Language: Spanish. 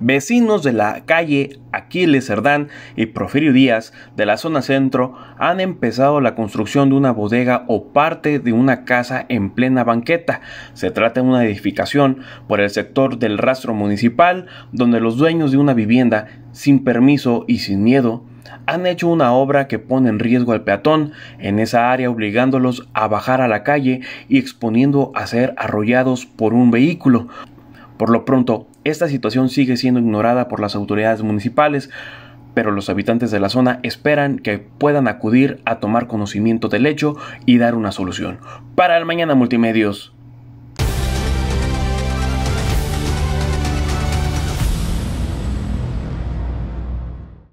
Vecinos de la calle Aquiles Cerdán y Profirio Díaz de la zona centro han empezado la construcción de una bodega o parte de una casa en plena banqueta. Se trata de una edificación por el sector del rastro municipal donde los dueños de una vivienda, sin permiso y sin miedo, han hecho una obra que pone en riesgo al peatón en esa área obligándolos a bajar a la calle y exponiendo a ser arrollados por un vehículo. Por lo pronto, esta situación sigue siendo ignorada por las autoridades municipales, pero los habitantes de la zona esperan que puedan acudir a tomar conocimiento del hecho y dar una solución. Para el Mañana Multimedios,